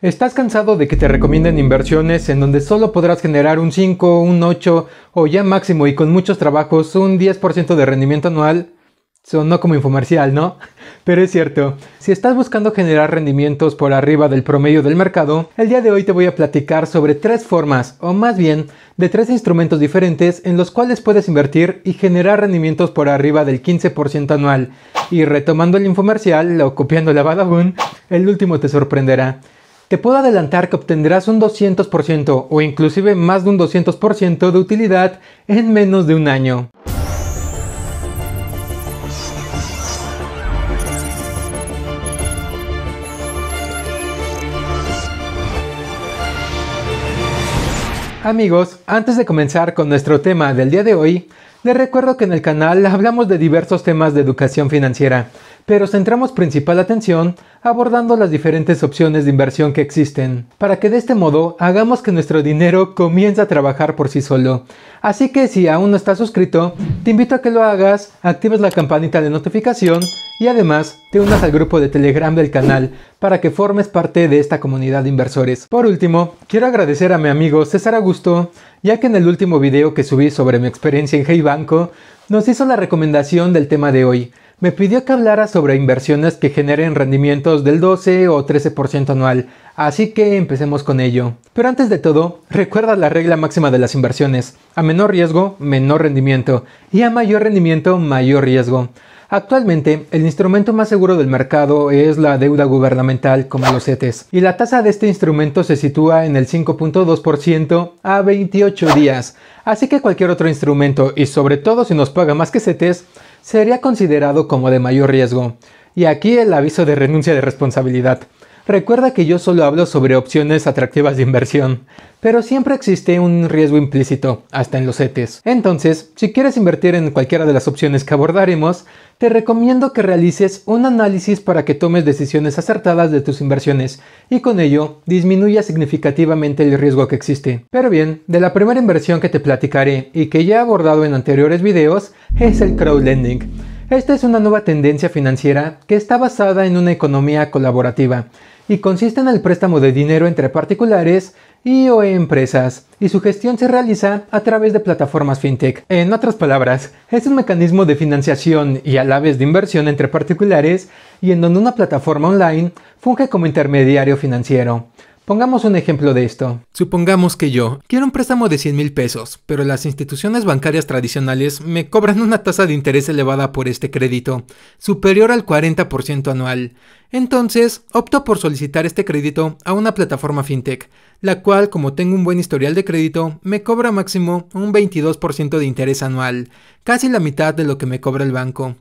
¿Estás cansado de que te recomienden inversiones en donde solo podrás generar un 5, un 8 o ya máximo y con muchos trabajos un 10% de rendimiento anual? no como infomercial, ¿no? Pero es cierto, si estás buscando generar rendimientos por arriba del promedio del mercado, el día de hoy te voy a platicar sobre tres formas, o más bien, de tres instrumentos diferentes en los cuales puedes invertir y generar rendimientos por arriba del 15% anual. Y retomando el infomercial o copiando la badabun, el último te sorprenderá. Te puedo adelantar que obtendrás un 200% o inclusive más de un 200% de utilidad en menos de un año. Amigos, antes de comenzar con nuestro tema del día de hoy, les recuerdo que en el canal hablamos de diversos temas de educación financiera, pero centramos principal atención abordando las diferentes opciones de inversión que existen, para que de este modo hagamos que nuestro dinero comience a trabajar por sí solo. Así que si aún no estás suscrito, te invito a que lo hagas, actives la campanita de notificación y además te unas al grupo de Telegram del canal para que formes parte de esta comunidad de inversores. Por último, quiero agradecer a mi amigo César Augusto, ya que en el último video que subí sobre mi experiencia en Hey Banco, nos hizo la recomendación del tema de hoy me pidió que hablara sobre inversiones que generen rendimientos del 12 o 13% anual, así que empecemos con ello. Pero antes de todo, recuerda la regla máxima de las inversiones. A menor riesgo, menor rendimiento, y a mayor rendimiento, mayor riesgo. Actualmente, el instrumento más seguro del mercado es la deuda gubernamental como los CETES, y la tasa de este instrumento se sitúa en el 5.2% a 28 días, así que cualquier otro instrumento, y sobre todo si nos paga más que CETES, sería considerado como de mayor riesgo. Y aquí el aviso de renuncia de responsabilidad. Recuerda que yo solo hablo sobre opciones atractivas de inversión, pero siempre existe un riesgo implícito, hasta en los ETEs. Entonces, si quieres invertir en cualquiera de las opciones que abordaremos, te recomiendo que realices un análisis para que tomes decisiones acertadas de tus inversiones y con ello disminuya significativamente el riesgo que existe. Pero bien, de la primera inversión que te platicaré y que ya he abordado en anteriores videos es el crowdlending esta es una nueva tendencia financiera que está basada en una economía colaborativa y consiste en el préstamo de dinero entre particulares y o empresas, y su gestión se realiza a través de plataformas fintech. En otras palabras, es un mecanismo de financiación y a la vez de inversión entre particulares y en donde una plataforma online funge como intermediario financiero. Pongamos un ejemplo de esto. Supongamos que yo quiero un préstamo de 100 mil pesos, pero las instituciones bancarias tradicionales me cobran una tasa de interés elevada por este crédito, superior al 40% anual. Entonces, opto por solicitar este crédito a una plataforma fintech, la cual, como tengo un buen historial de crédito, me cobra máximo un 22% de interés anual, casi la mitad de lo que me cobra el banco.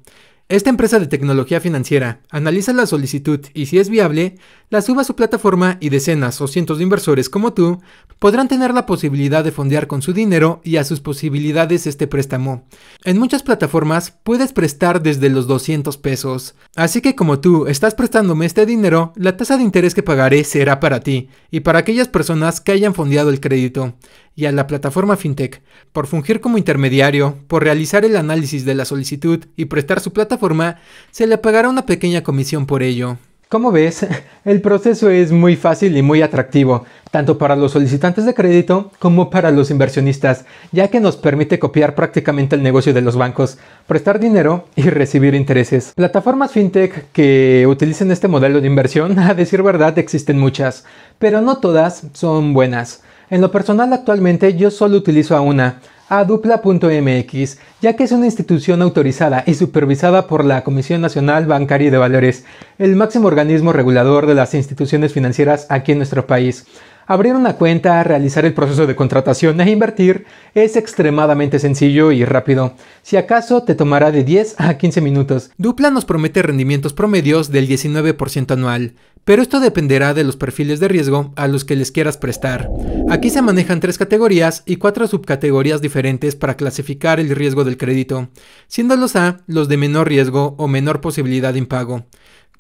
Esta empresa de tecnología financiera analiza la solicitud y si es viable, la suba a su plataforma y decenas o cientos de inversores como tú podrán tener la posibilidad de fondear con su dinero y a sus posibilidades este préstamo. En muchas plataformas puedes prestar desde los 200 pesos, así que como tú estás prestándome este dinero, la tasa de interés que pagaré será para ti y para aquellas personas que hayan fondeado el crédito y a la plataforma FinTech por fungir como intermediario, por realizar el análisis de la solicitud y prestar su plataforma, se le pagará una pequeña comisión por ello. Como ves, el proceso es muy fácil y muy atractivo, tanto para los solicitantes de crédito como para los inversionistas, ya que nos permite copiar prácticamente el negocio de los bancos, prestar dinero y recibir intereses. Plataformas fintech que utilicen este modelo de inversión, a decir verdad, existen muchas, pero no todas son buenas. En lo personal actualmente yo solo utilizo a una, a Dupla.mx, ya que es una institución autorizada y supervisada por la Comisión Nacional Bancaria y de Valores, el máximo organismo regulador de las instituciones financieras aquí en nuestro país. Abrir una cuenta, realizar el proceso de contratación e invertir es extremadamente sencillo y rápido. Si acaso te tomará de 10 a 15 minutos. Dupla nos promete rendimientos promedios del 19% anual, pero esto dependerá de los perfiles de riesgo a los que les quieras prestar. Aquí se manejan tres categorías y cuatro subcategorías diferentes para clasificar el riesgo del crédito, siendo los A los de menor riesgo o menor posibilidad de impago.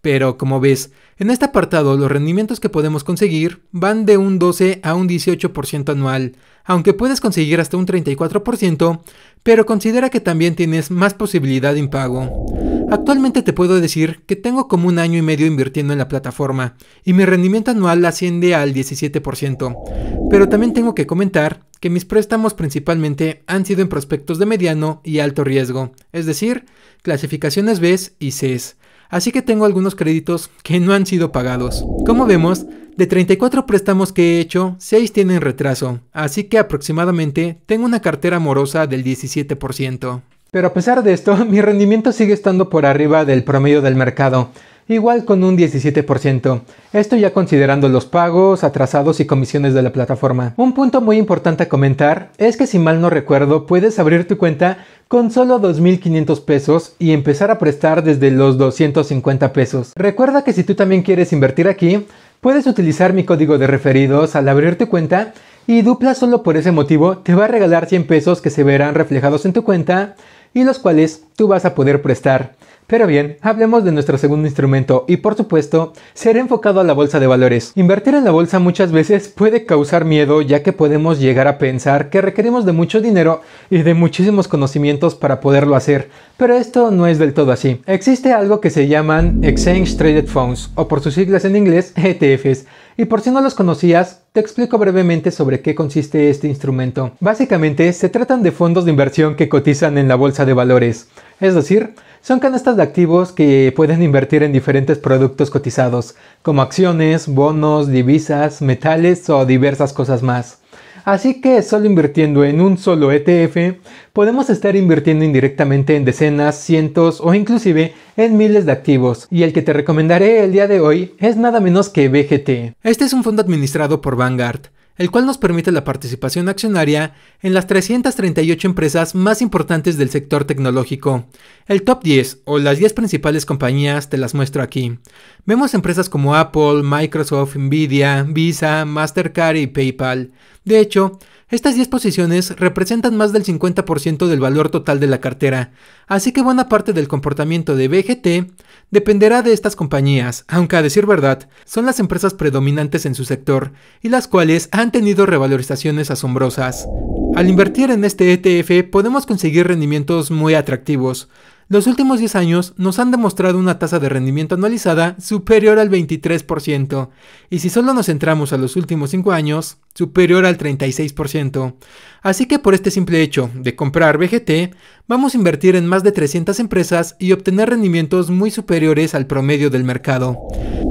Pero como ves, en este apartado los rendimientos que podemos conseguir van de un 12 a un 18% anual, aunque puedes conseguir hasta un 34%, pero considera que también tienes más posibilidad de impago. Actualmente te puedo decir que tengo como un año y medio invirtiendo en la plataforma y mi rendimiento anual asciende al 17%, pero también tengo que comentar que mis préstamos principalmente han sido en prospectos de mediano y alto riesgo, es decir, clasificaciones B y Cs así que tengo algunos créditos que no han sido pagados. Como vemos, de 34 préstamos que he hecho, 6 tienen retraso, así que aproximadamente tengo una cartera amorosa del 17%. Pero a pesar de esto, mi rendimiento sigue estando por arriba del promedio del mercado igual con un 17%. Esto ya considerando los pagos, atrasados y comisiones de la plataforma. Un punto muy importante a comentar es que si mal no recuerdo, puedes abrir tu cuenta con solo 2.500 pesos y empezar a prestar desde los 250 pesos. Recuerda que si tú también quieres invertir aquí, puedes utilizar mi código de referidos al abrir tu cuenta y Dupla solo por ese motivo te va a regalar 100 pesos que se verán reflejados en tu cuenta y los cuales tú vas a poder prestar. Pero bien, hablemos de nuestro segundo instrumento y por supuesto será enfocado a la bolsa de valores. Invertir en la bolsa muchas veces puede causar miedo ya que podemos llegar a pensar que requerimos de mucho dinero y de muchísimos conocimientos para poderlo hacer, pero esto no es del todo así. Existe algo que se llaman Exchange Traded Funds o por sus siglas en inglés ETFs y por si no los conocías, te explico brevemente sobre qué consiste este instrumento. Básicamente se tratan de fondos de inversión que cotizan en la bolsa de valores, es decir, son canastas de activos que pueden invertir en diferentes productos cotizados, como acciones, bonos, divisas, metales o diversas cosas más. Así que solo invirtiendo en un solo ETF, podemos estar invirtiendo indirectamente en decenas, cientos o inclusive en miles de activos. Y el que te recomendaré el día de hoy es nada menos que BGT. Este es un fondo administrado por Vanguard el cual nos permite la participación accionaria en las 338 empresas más importantes del sector tecnológico. El top 10 o las 10 principales compañías te las muestro aquí. Vemos empresas como Apple, Microsoft, Nvidia, Visa, Mastercard y PayPal. De hecho, estas 10 posiciones representan más del 50% del valor total de la cartera, así que buena parte del comportamiento de BGT dependerá de estas compañías, aunque a decir verdad, son las empresas predominantes en su sector y las cuales han tenido revalorizaciones asombrosas. Al invertir en este ETF podemos conseguir rendimientos muy atractivos, los últimos 10 años nos han demostrado una tasa de rendimiento anualizada superior al 23%, y si solo nos centramos a los últimos 5 años, superior al 36%. Así que por este simple hecho de comprar BGT, vamos a invertir en más de 300 empresas y obtener rendimientos muy superiores al promedio del mercado.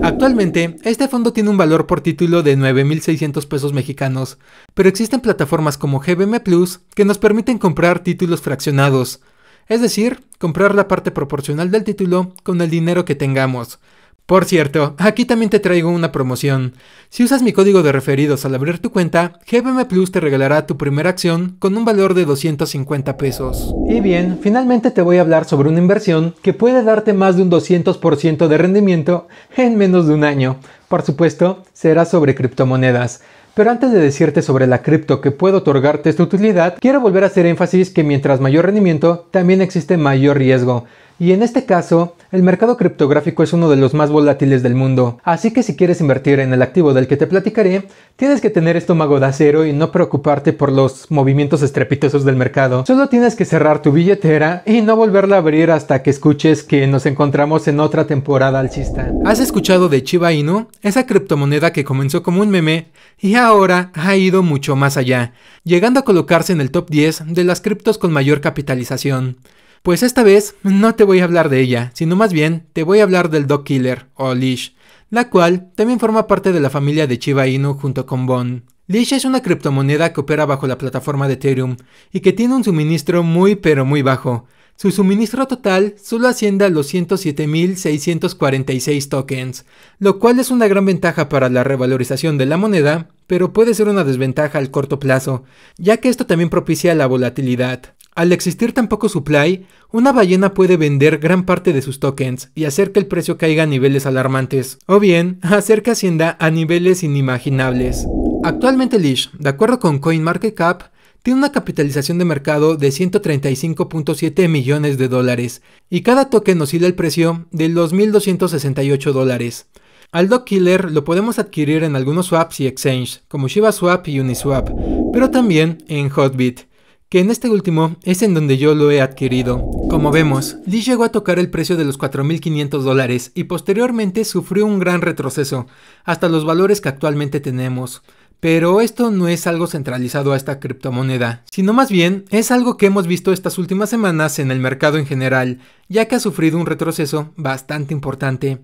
Actualmente, este fondo tiene un valor por título de 9.600 pesos mexicanos, pero existen plataformas como GBM Plus que nos permiten comprar títulos fraccionados, es decir, comprar la parte proporcional del título con el dinero que tengamos. Por cierto, aquí también te traigo una promoción. Si usas mi código de referidos al abrir tu cuenta, GBM Plus te regalará tu primera acción con un valor de 250 pesos. Y bien, finalmente te voy a hablar sobre una inversión que puede darte más de un 200% de rendimiento en menos de un año. Por supuesto, será sobre criptomonedas. Pero antes de decirte sobre la cripto que puede otorgarte esta utilidad, quiero volver a hacer énfasis que mientras mayor rendimiento, también existe mayor riesgo. Y en este caso, el mercado criptográfico es uno de los más volátiles del mundo, así que si quieres invertir en el activo del que te platicaré, tienes que tener estómago de acero y no preocuparte por los movimientos estrepitosos del mercado. Solo tienes que cerrar tu billetera y no volverla a abrir hasta que escuches que nos encontramos en otra temporada alcista. ¿Has escuchado de Chiba Inu? Esa criptomoneda que comenzó como un meme y ahora ha ido mucho más allá, llegando a colocarse en el top 10 de las criptos con mayor capitalización. Pues esta vez no te voy a hablar de ella, sino más bien te voy a hablar del Dog Killer o Leash, la cual también forma parte de la familia de Chiba Inu junto con Bon. Leash es una criptomoneda que opera bajo la plataforma de Ethereum y que tiene un suministro muy pero muy bajo. Su suministro total solo asciende a los 107.646 tokens, lo cual es una gran ventaja para la revalorización de la moneda, pero puede ser una desventaja al corto plazo, ya que esto también propicia la volatilidad. Al existir tan poco supply, una ballena puede vender gran parte de sus tokens y hacer que el precio caiga a niveles alarmantes, o bien hacer que Hacienda a niveles inimaginables. Actualmente Lish, de acuerdo con CoinMarketCap, tiene una capitalización de mercado de 135.7 millones de dólares y cada token oscila el precio de los 1.268 dólares. Al Dog Killer lo podemos adquirir en algunos swaps y exchanges, como ShibaSwap y Uniswap, pero también en Hotbit que en este último es en donde yo lo he adquirido. Como vemos, Lee llegó a tocar el precio de los 4.500 dólares y posteriormente sufrió un gran retroceso, hasta los valores que actualmente tenemos. Pero esto no es algo centralizado a esta criptomoneda, sino más bien es algo que hemos visto estas últimas semanas en el mercado en general, ya que ha sufrido un retroceso bastante importante.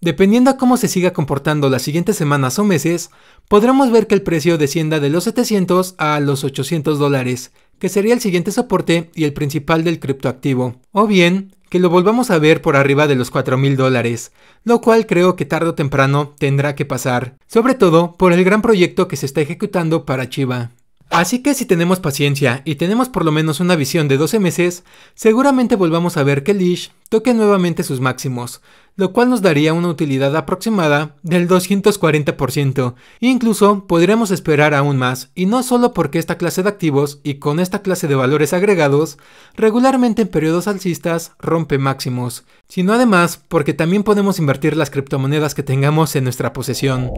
Dependiendo a cómo se siga comportando las siguientes semanas o meses, podremos ver que el precio descienda de los 700 a los 800 dólares, que sería el siguiente soporte y el principal del criptoactivo, o bien que lo volvamos a ver por arriba de los $4,000 dólares, lo cual creo que tarde o temprano tendrá que pasar, sobre todo por el gran proyecto que se está ejecutando para Chiva. Así que si tenemos paciencia y tenemos por lo menos una visión de 12 meses, seguramente volvamos a ver que Lish toque nuevamente sus máximos, lo cual nos daría una utilidad aproximada del 240%. e Incluso podríamos esperar aún más, y no solo porque esta clase de activos y con esta clase de valores agregados regularmente en periodos alcistas rompe máximos, sino además porque también podemos invertir las criptomonedas que tengamos en nuestra posesión.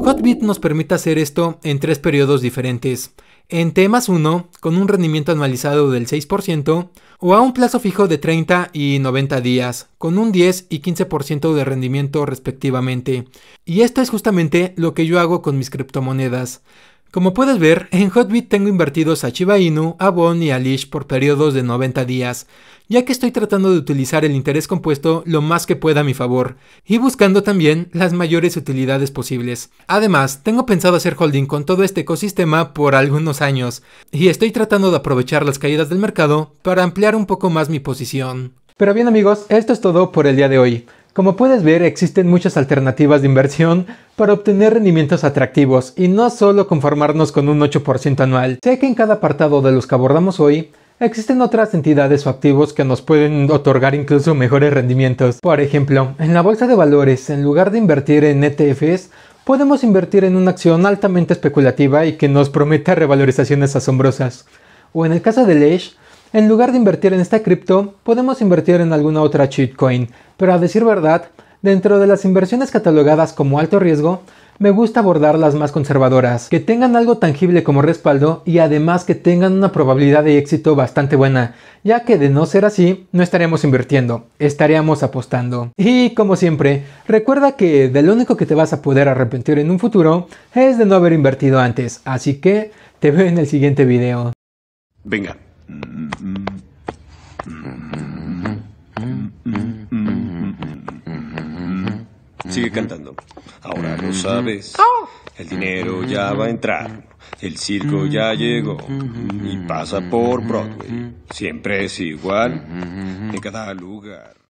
Hotbit nos permite hacer esto en tres periodos diferentes en T más 1 con un rendimiento anualizado del 6% o a un plazo fijo de 30 y 90 días con un 10 y 15% de rendimiento respectivamente. Y esto es justamente lo que yo hago con mis criptomonedas. Como puedes ver, en Hotbit tengo invertidos a Chiba Inu, a Bon y a Lish por periodos de 90 días, ya que estoy tratando de utilizar el interés compuesto lo más que pueda a mi favor, y buscando también las mayores utilidades posibles. Además, tengo pensado hacer holding con todo este ecosistema por algunos años, y estoy tratando de aprovechar las caídas del mercado para ampliar un poco más mi posición. Pero bien amigos, esto es todo por el día de hoy. Como puedes ver, existen muchas alternativas de inversión para obtener rendimientos atractivos y no solo conformarnos con un 8% anual. Sé que en cada apartado de los que abordamos hoy, Existen otras entidades o activos que nos pueden otorgar incluso mejores rendimientos. Por ejemplo, en la bolsa de valores, en lugar de invertir en ETFs, podemos invertir en una acción altamente especulativa y que nos prometa revalorizaciones asombrosas. O en el caso de Lesh, en lugar de invertir en esta cripto, podemos invertir en alguna otra shitcoin, pero a decir verdad, dentro de las inversiones catalogadas como alto riesgo, me gusta abordar las más conservadoras, que tengan algo tangible como respaldo y además que tengan una probabilidad de éxito bastante buena, ya que de no ser así, no estaríamos invirtiendo, estaríamos apostando. Y como siempre, recuerda que de lo único que te vas a poder arrepentir en un futuro es de no haber invertido antes, así que te veo en el siguiente video. Venga. Sigue cantando. Ahora lo sabes. El dinero ya va a entrar. El circo ya llegó y pasa por Broadway. Siempre es igual en cada lugar.